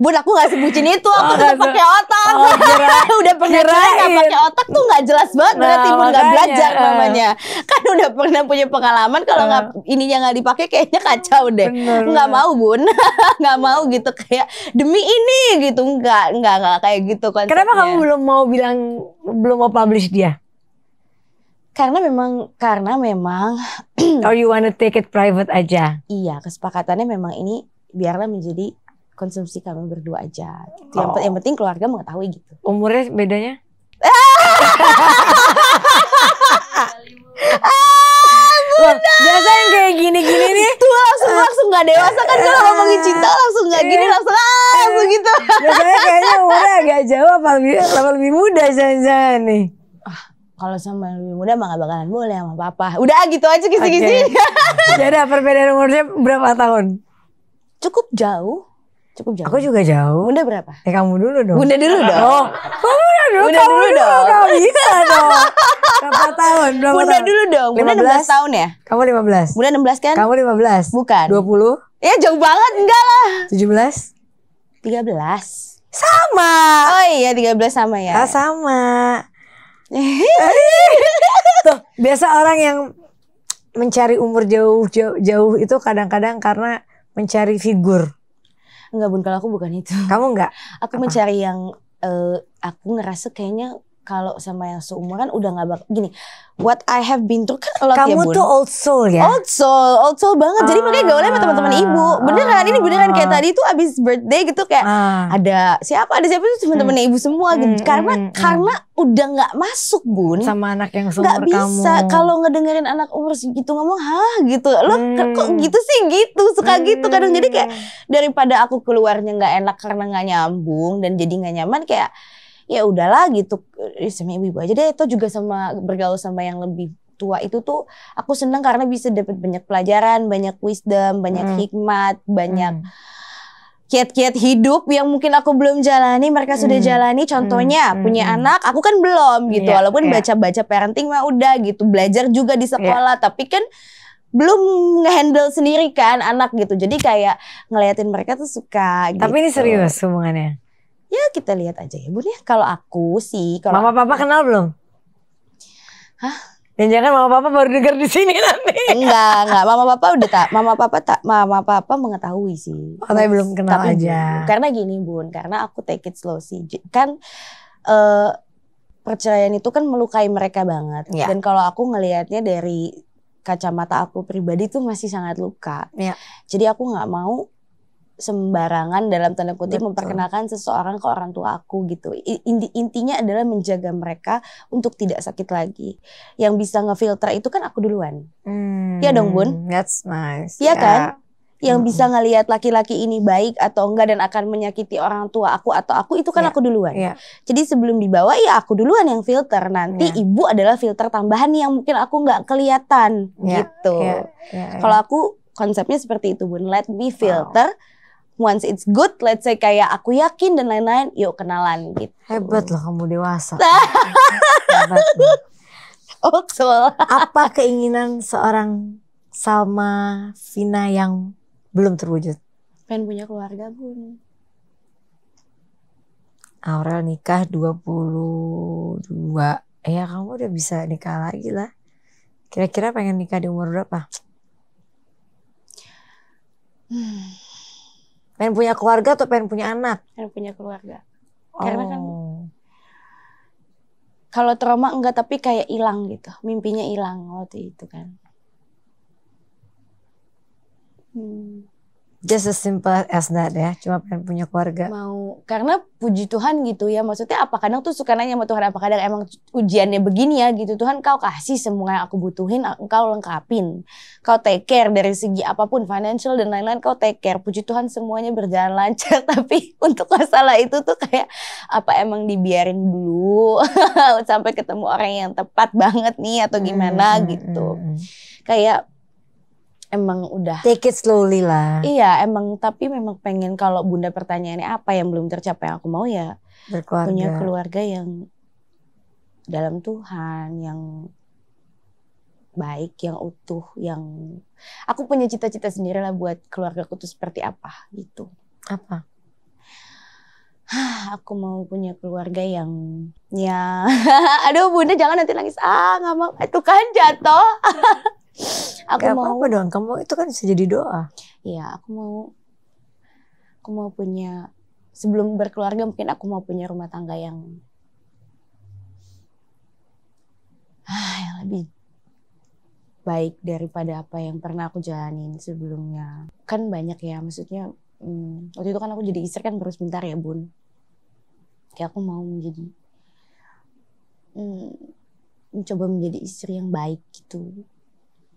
bun aku gak sebucin itu aku oh, tetap pakai otak oh, kira, udah pernah nggak pakai otak tuh gak jelas banget nah, berarti bun nggak belajar uh, namanya kan udah pernah punya pengalaman kalau nggak ini eh. ininya nggak dipakai kayaknya kacau deh nggak mau bun Gak mau gitu kayak demi ini gitu Gak, nggak nggak kayak gitu kan kenapa kamu belum mau bilang belum mau publish dia karena memang karena memang or you wanna take it private aja iya kesepakatannya memang ini biarlah menjadi konsumsi kami berdua aja. Gitu. Yang, oh. yang penting keluarga mengetahui gitu. Umurnya bedanya? Ah, biasa yang kayak gini-gini nih Itu langsung langsung nggak dewasa kan kalau ah. ngomongin cinta langsung gak gini iya. langsung ah, iya. langsung gitu biasanya kayaknya umurnya agak jauh apa lebih apa lebih muda jangan-jangan nih ah, kalau sama yang lebih muda mah gak bakalan boleh sama papa udah gitu aja kisi-kisi okay. jadi perbedaan umurnya berapa tahun cukup jauh Cukup jauh. Aku juga jauh. Bunda berapa? Ya kamu dulu dong. Bunda dulu dong. Oh. Bunda dulu, Bunda kamu dulu, dulu dong. Kamu bisa dong. Berapa tahun? Berapa Bunda tahun? dulu dong. Bunda 15, 16 tahun ya? Kamu 15. Bunda 16 kan? Kamu 15. Bukan. 20. Ya jauh banget enggak lah. 17. 13. Sama. Oh iya 13 sama ya. Ah, sama. Tuh, biasa orang yang mencari umur jauh, jauh itu kadang-kadang karena mencari figur. Enggak bun, kalau aku bukan itu. Kamu enggak? Aku Apa? mencari yang uh, aku ngerasa kayaknya kalau sama yang seumuran udah nggak bak gini what I have been through kan lot kamu ya tuh old soul ya old soul old soul banget jadi makanya gak gaulnya sama ah. teman-teman ibu beneran ah, ini beneran kayak ah. tadi tuh abis birthday gitu kayak ah, ada siapa ada siapa tuh teman teman hmm, ibu semua gitu hmm, hmm, karena hmm, hmm, karena udah nggak masuk bun sama anak yang seumur gak kamu nggak bisa kalau ngedengerin anak umur segitu ngomong hah gitu lo hmm, kok gitu sih gitu suka hmm, gitu kadang jadi kayak daripada aku keluarnya nggak enak karena nggak nyambung dan jadi nggak nyaman kayak ya udahlah gitu eh, sama ibu-ibu aja deh itu juga sama bergaul sama yang lebih tua itu tuh aku seneng karena bisa dapat banyak pelajaran, banyak wisdom, banyak hmm. hikmat, banyak hmm. kiat-kiat hidup yang mungkin aku belum jalani, mereka hmm. sudah jalani. Contohnya hmm. punya hmm. anak, aku kan belum gitu. Yeah, Walaupun iya. baca-baca yeah. parenting mah udah gitu, belajar juga di iya. sekolah, yeah. tapi kan belum ngehandle sendiri kan anak gitu. Jadi kayak ngeliatin mereka tuh suka. Tapi gitu. ini serius hubungannya. Ya kita lihat aja ya bun ya. Kalau aku sih. Kalau Mama Papa kenal belum? Hah? Dan jangan mama papa baru dengar di sini nanti. Enggak, enggak. Mama papa udah tak, mama papa tak, mama papa mengetahui sih. Oh, belum kenal tapi, aja. Karena gini bun, karena aku take it slow sih. Kan uh, perceraian itu kan melukai mereka banget. ya. Dan kalau aku ngelihatnya dari kacamata aku pribadi tuh masih sangat luka. ya. Jadi aku nggak mau sembarangan dalam tanda kutip Betul. memperkenalkan seseorang ke orang tua aku gitu. Inti intinya adalah menjaga mereka untuk tidak sakit lagi. Yang bisa ngefilter itu kan aku duluan. Hmm, ya dong bun. That's nice. Iya yeah. kan? Ya. Yang hmm. bisa ngelihat laki-laki ini baik atau enggak dan akan menyakiti orang tua aku atau aku itu kan yeah. aku duluan. Yeah. Jadi sebelum dibawa ya aku duluan yang filter. Nanti yeah. ibu adalah filter tambahan yang mungkin aku nggak kelihatan yeah. gitu. Yeah. Yeah, yeah. Kalau aku konsepnya seperti itu bun. Let me filter. Wow once it's good, let's say kayak aku yakin dan lain-lain, yuk kenalan gitu. Hebat loh kamu dewasa. Hebat loh. Apa keinginan seorang Salma Vina yang belum terwujud? Pengen punya keluarga bun. Aurel nikah 22. Ya kamu udah bisa nikah lagi lah. Kira-kira pengen nikah di umur berapa? Hmm pengen punya keluarga atau pengen punya anak? Pengen punya keluarga. Oh. Karena kan oh. kalau trauma enggak tapi kayak hilang gitu, mimpinya hilang waktu itu kan. Hmm. Just as simple as that ya, cuma pengen punya keluarga. Mau, karena puji Tuhan gitu ya, maksudnya apa kadang tuh suka nanya sama Tuhan, apa kadang emang ujiannya begini ya gitu, Tuhan kau kasih semua yang aku butuhin, kau lengkapin. Kau take care dari segi apapun, financial dan lain-lain, kau take care. Puji Tuhan semuanya berjalan lancar, tapi untuk masalah itu tuh kayak, apa emang dibiarin dulu, sampai ketemu orang yang tepat banget nih atau gimana hmm, hmm gitu. Hmm, hmm. Kayak emang udah take it slowly lah. Iya, emang tapi memang pengen kalau Bunda pertanyaannya apa yang belum tercapai aku mau ya Berkeluarga. punya keluarga yang dalam Tuhan, yang baik, yang utuh, yang aku punya cita-cita sendiri lah buat keluarga aku tuh seperti apa gitu. Apa? aku mau punya keluarga yang ya aduh bunda jangan nanti nangis ah nggak mau itu eh, kan jatuh aku Gak mau apa, apa dong kamu itu kan bisa jadi doa iya aku mau aku mau punya sebelum berkeluarga mungkin aku mau punya rumah tangga yang ah, yang lebih baik daripada apa yang pernah aku jalanin sebelumnya kan banyak ya maksudnya hmm, waktu itu kan aku jadi istri kan baru sebentar ya bun kayak aku mau menjadi hmm, mencoba menjadi istri yang baik gitu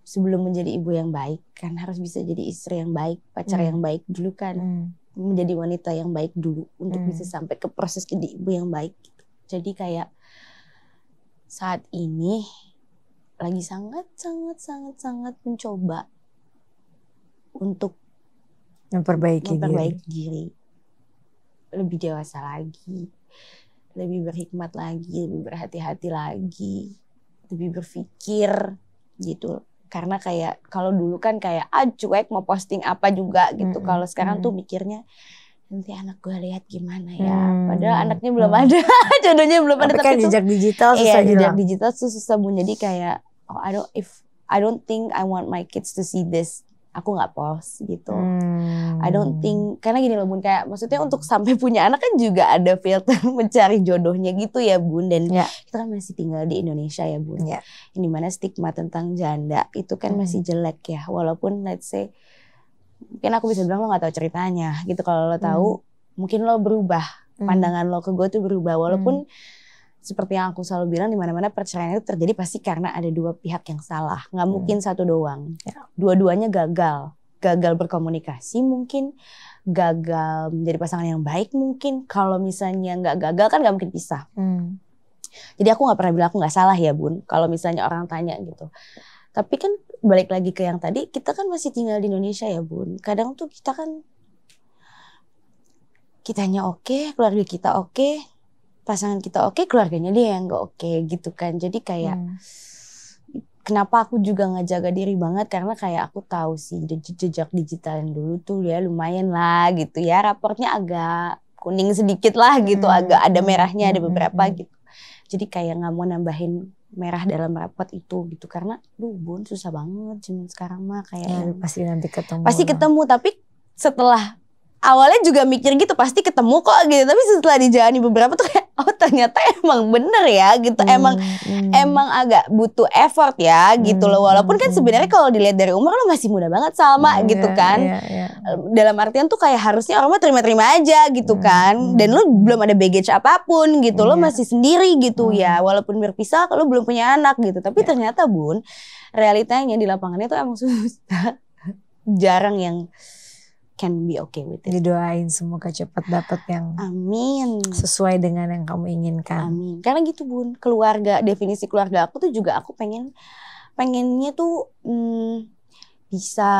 sebelum menjadi ibu yang baik kan harus bisa jadi istri yang baik, pacar hmm. yang baik dulu kan. Hmm. Menjadi wanita yang baik dulu untuk hmm. bisa sampai ke proses jadi ibu yang baik. Jadi kayak saat ini lagi sangat sangat sangat sangat mencoba untuk memperbaiki, memperbaiki diri. diri lebih dewasa lagi lebih berhikmat lagi lebih berhati-hati lagi lebih berpikir gitu karena kayak kalau dulu kan kayak ah cuek mau posting apa juga gitu. -hmm. Kalau sekarang -hmm. tuh mikirnya nanti anak gue lihat gimana ya. Hmm. Padahal anaknya belum hmm. ada, jodohnya belum tapi ada. Tapi kan jejak digital iya, susah iya, jejak digital susah, susah bunyi. Jadi kayak oh I don't if I don't think I want my kids to see this aku nggak post gitu. Hmm. I don't think karena gini loh bun kayak maksudnya untuk sampai punya anak kan juga ada filter mencari jodohnya gitu ya bun dan ya. kita kan masih tinggal di Indonesia ya bun. Ya. Yang dimana stigma tentang janda itu kan hmm. masih jelek ya walaupun let's say mungkin aku bisa bilang lo nggak tahu ceritanya gitu kalau lo tahu hmm. mungkin lo berubah hmm. pandangan hmm. lo ke gue tuh berubah walaupun hmm seperti yang aku selalu bilang di mana-mana perceraian itu terjadi pasti karena ada dua pihak yang salah. Nggak hmm. mungkin satu doang. Ya. Dua-duanya gagal. Gagal berkomunikasi mungkin, gagal menjadi pasangan yang baik mungkin. Kalau misalnya nggak gagal kan nggak mungkin pisah. Hmm. Jadi aku nggak pernah bilang aku nggak salah ya bun. Kalau misalnya orang tanya gitu. Tapi kan balik lagi ke yang tadi, kita kan masih tinggal di Indonesia ya bun. Kadang tuh kita kan kitanya oke, okay, keluarga kita oke, okay, pasangan kita oke, okay, keluarganya dia yang gak oke okay, gitu kan. Jadi kayak hmm. kenapa aku juga ngejaga diri banget karena kayak aku tahu sih jejak digital yang dulu tuh ya lumayan lah gitu ya. Raportnya agak kuning sedikit lah gitu, hmm. agak ada merahnya ada hmm. beberapa hmm. gitu. Jadi kayak nggak mau nambahin merah dalam rapat itu gitu karena lu bun susah banget zaman sekarang mah kayak ya, pasti nanti ketemu pasti ketemu tapi setelah awalnya juga mikir gitu pasti ketemu kok gitu tapi setelah dijalani beberapa tuh kayak oh ternyata emang bener ya gitu hmm, emang hmm. emang agak butuh effort ya gitu hmm, loh walaupun kan hmm, sebenarnya hmm. kalau dilihat dari umur lo masih muda banget sama hmm, iya, gitu yeah, kan yeah, yeah. dalam artian tuh kayak harusnya orang mah terima-terima aja gitu hmm, kan hmm. dan lo belum ada baggage apapun gitu yeah. lo iya. masih sendiri gitu hmm. ya walaupun berpisah kalau belum punya anak gitu tapi yeah. ternyata bun realitanya di lapangannya tuh emang susah jarang yang can be okay with it. Didoain semoga cepat dapat yang Amin. sesuai dengan yang kamu inginkan. Amin. Karena gitu Bun, keluarga definisi keluarga aku tuh juga aku pengen pengennya tuh hmm, bisa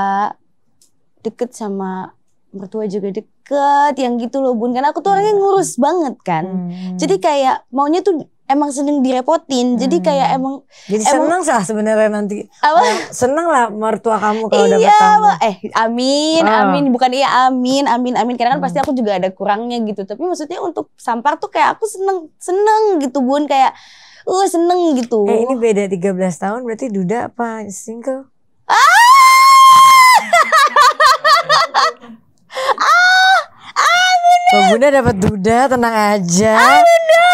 deket sama mertua juga deket yang gitu loh Bun. Karena aku tuh orangnya ngurus banget kan. Hmm. Jadi kayak maunya tuh emang seneng direpotin hmm. jadi kayak emang jadi emang, seneng lah sebenarnya nanti apa? Oh, seneng lah mertua kamu kalau iya, dapat tamu eh amin oh. amin bukan iya amin amin amin karena kan hmm. pasti aku juga ada kurangnya gitu tapi maksudnya untuk sampar tuh kayak aku seneng seneng gitu bun kayak uh seneng gitu eh ini beda 13 tahun berarti duda apa single ah Mbak Bunda dapat duda, tenang aja. Ah, bunda.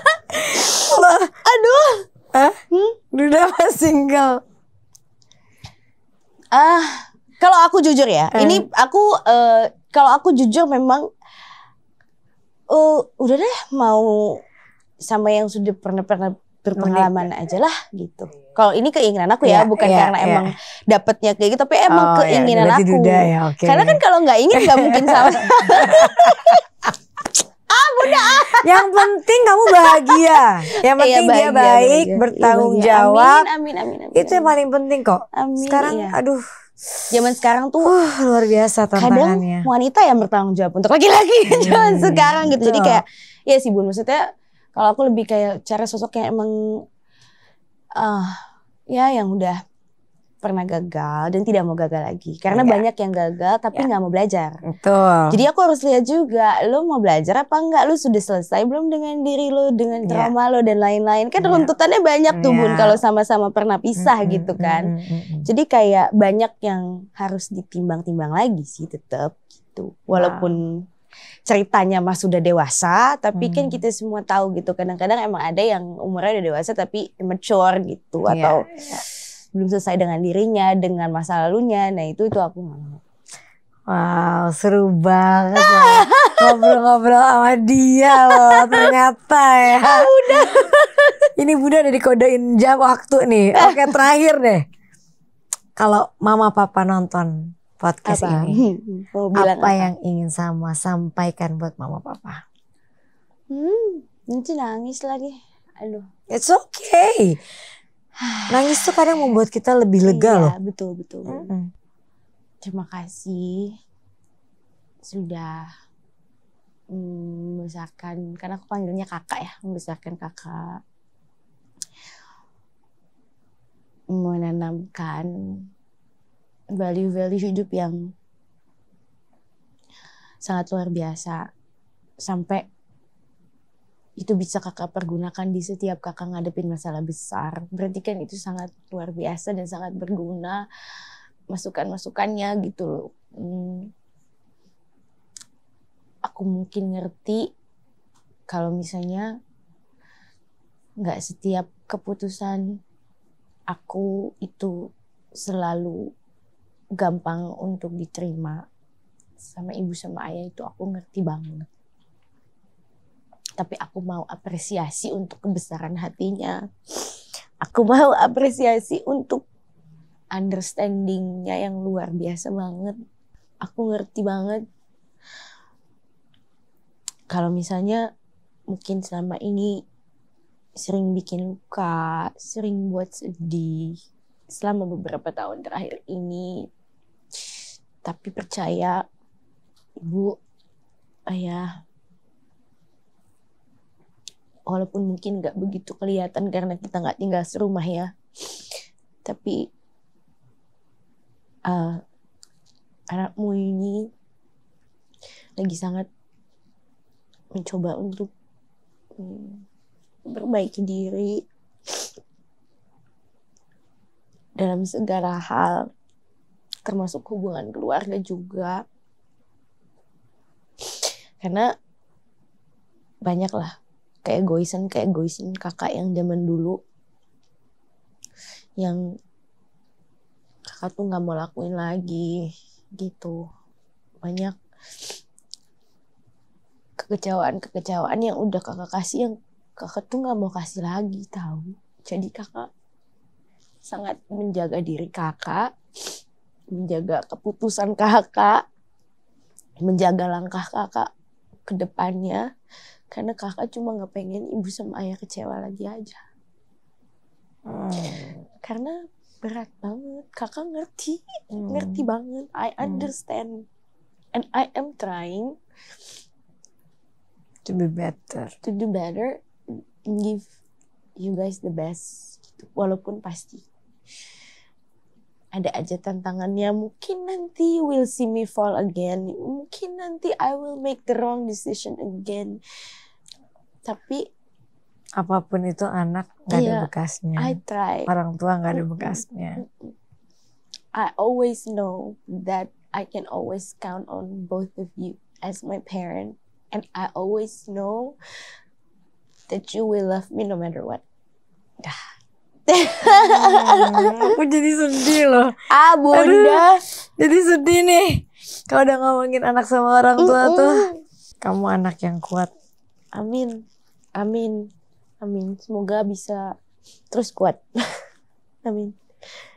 Aduh. Hah? Hmm? Duda apa single? Ah, uh, kalau aku jujur ya, hmm. ini aku uh, kalau aku jujur memang uh, udah deh mau sama yang sudah pernah pernah berpengalaman Menik. aja lah gitu. Iya. Kalau ini keinginan aku ya, ya bukan ya, karena ya. emang dapetnya kayak gitu, tapi emang oh, iya, keinginan ya. aku. Duda, ya, okay. Karena kan kalau nggak ingin nggak mungkin sama. ah, bunda. Yang penting kamu bahagia. Yang iya, penting ya, bahagia, dia baik, bahagia. bertanggung ya, jawab. Amin, amin, amin, amin. Itu yang paling penting kok. Amin, Sekarang, iya. aduh. Zaman sekarang tuh uh, luar biasa tantangannya. Kadang wanita yang bertanggung jawab untuk laki-laki zaman -laki. hmm, sekarang gitu. Jadi kayak ya sih Bun maksudnya kalau aku lebih kayak cara sosok yang emang uh, ya yang udah pernah gagal dan tidak mau gagal lagi karena enggak. Iya. banyak yang gagal tapi iya. nggak ya. mau belajar. Betul. Jadi aku harus lihat juga lo mau belajar apa enggak lo sudah selesai belum dengan diri lo dengan iya. trauma ya. lo dan lain-lain kan ya. runtutannya banyak tuh bun kalau sama-sama pernah pisah mm -hmm. gitu kan. Mm -hmm. Jadi kayak banyak yang harus ditimbang-timbang lagi sih tetap gitu walaupun wow ceritanya mas sudah dewasa, tapi kan hmm. kan kita semua tahu gitu. Kadang-kadang emang ada yang umurnya udah dewasa tapi mature gitu yeah. atau yeah. belum selesai dengan dirinya, dengan masa lalunya. Nah itu itu aku mau. Wow, seru banget ya. ngobrol-ngobrol sama dia loh ternyata ya. Ah, udah. Ini Bunda udah dikodein jam waktu nih. Oke, terakhir deh. Kalau mama papa nonton podcast apa? ini. Oh, apa, apa yang ingin sama sampaikan buat mama papa? Hmm, nanti nangis lagi. Aduh. It's okay. Nangis tuh kadang membuat kita lebih lega iya, loh. betul betul. Mm -hmm. Terima kasih sudah mm, membesarkan karena aku panggilnya kakak ya, membesarkan kakak menanamkan value-value hidup yang sangat luar biasa sampai itu bisa kakak pergunakan di setiap kakak ngadepin masalah besar. Berarti kan itu sangat luar biasa dan sangat berguna masukan-masukannya gitu loh. Hmm. Aku mungkin ngerti kalau misalnya nggak setiap keputusan aku itu selalu gampang untuk diterima sama ibu sama ayah itu aku ngerti banget. Tapi aku mau apresiasi untuk kebesaran hatinya. Aku mau apresiasi untuk understandingnya yang luar biasa banget. Aku ngerti banget kalau misalnya mungkin selama ini sering bikin luka, sering buat sedih. Selama beberapa tahun terakhir ini tapi percaya ibu ayah walaupun mungkin nggak begitu kelihatan karena kita nggak tinggal serumah ya tapi uh, anakmu ini lagi sangat mencoba untuk memperbaiki diri dalam segala hal termasuk hubungan keluarga juga karena banyak lah kayak goisan kayak goisin kakak yang zaman dulu yang kakak tuh nggak mau lakuin lagi gitu banyak kekecewaan-kekecewaan yang udah kakak kasih yang kakak tuh nggak mau kasih lagi tahu jadi kakak sangat menjaga diri kakak menjaga keputusan kakak, menjaga langkah kakak ke depannya. Karena kakak cuma nggak pengen ibu sama ayah kecewa lagi aja. Hmm. Karena berat banget, kakak ngerti, hmm. ngerti banget. I hmm. understand, hmm. and I am trying to be better, to do better, give you guys the best. Walaupun pasti ada aja tantangannya. Mungkin nanti you will see me fall again. Mungkin nanti I will make the wrong decision again. Tapi apapun itu anak gak yeah, ada iya, bekasnya. I try. Orang tua gak ada bekasnya. I always know that I can always count on both of you as my parent and I always know that you will love me no matter what. Oh. Aku jadi sedih loh. Ah, Bunda. Aduh, jadi sedih nih. kau udah ngomongin anak sama orang tua mm -mm. tuh. Kamu anak yang kuat. Amin. Amin. Amin. Semoga bisa terus kuat. Amin.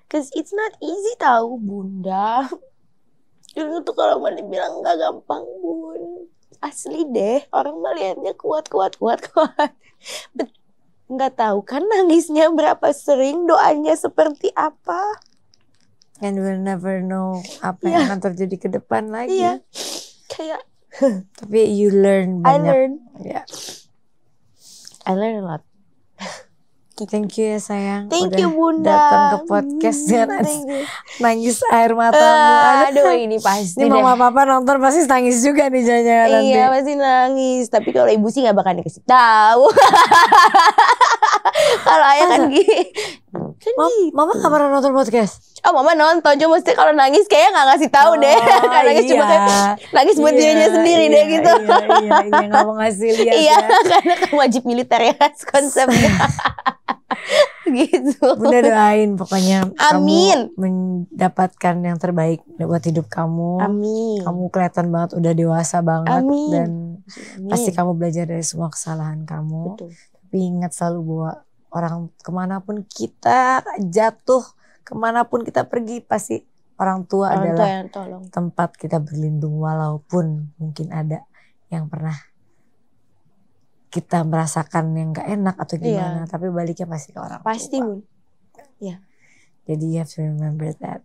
Cause it's not easy tau, Bunda. Dulu tuh kalau mau dibilang gak gampang, Bun. Asli deh, orang melihatnya kuat, kuat, kuat, kuat. But nggak tahu kan nangisnya berapa sering, doanya seperti apa. And we'll never know apa yeah. yang akan terjadi ke depan lagi. Yeah. Kayak tapi you learn banyak. I learn. Yeah. I learn a lot. Thank you ya sayang. Thank Udah you bunda. Datang ke podcast hmm, dengan nangis air matamu. Uh, aduh ini pasti. Ini mama papa nonton pasti nangis juga nih jangan Iya nanti. pasti nangis. Tapi kalau ibu sih nggak bakal dikasih tahu kalau ayah kan, kan gitu. mama gak pernah nonton podcast? Oh mama nonton, cuma mesti kalau nangis kayaknya nggak ngasih tahu oh, deh. kalau nangis iya. cuma kayak nangis buat iya, dirinya sendiri iya, deh gitu. Iya, iya, iya, iya mau ngasih lihat Iya, ya. karena kan wajib militer ya konsepnya. gitu. Bunda doain pokoknya Amin. kamu mendapatkan yang terbaik buat hidup kamu. Amin. Kamu kelihatan banget udah dewasa banget Amin. dan Amin. pasti kamu belajar dari semua kesalahan kamu. Betul. Tapi ingat selalu bahwa orang kemanapun kita jatuh, kemanapun kita pergi pasti orang tua orang adalah tua tolong. tempat kita berlindung walaupun mungkin ada yang pernah kita merasakan yang gak enak atau iya. gimana, yeah. tapi baliknya pasti ke orang pasti, tua. Pasti bun, ya. Jadi you have to remember that.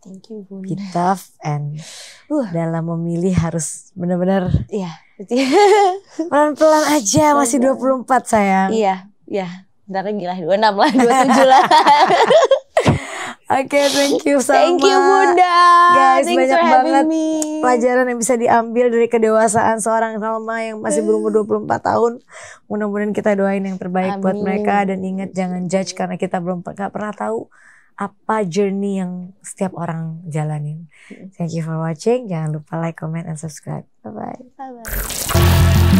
Thank you bun. Be tough and uh. dalam memilih harus benar-benar. Iya. Pelan-pelan aja Pelan -pelan. masih 24 sayang. Iya, iya. Ntar lah 26 lah, 27 lah. Oke, okay, thank you so Thank you Bunda. Guys, Thanks banyak banget me. pelajaran yang bisa diambil dari kedewasaan seorang Salma yang masih hmm. berumur 24 tahun. Mudah-mudahan kita doain yang terbaik Amin. buat mereka dan ingat jangan judge karena kita belum gak pernah tahu apa journey yang setiap orang jalanin. Hmm. Thank you for watching. Jangan lupa like, comment, and subscribe. Bye-bye. Bye-bye.